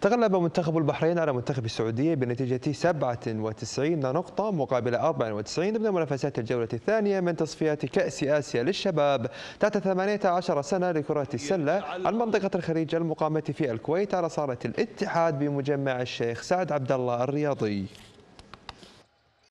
تغلب منتخب البحرين على منتخب السعودية بنتيجة 97 نقطة مقابل 94 ضمن منافسات الجولة الثانية من تصفيات كأس آسيا للشباب تحت 18 سنة لكرة السلة عن منطقة الخليج المقامة في الكويت على صالة الاتحاد بمجمع الشيخ سعد عبد الله الرياضي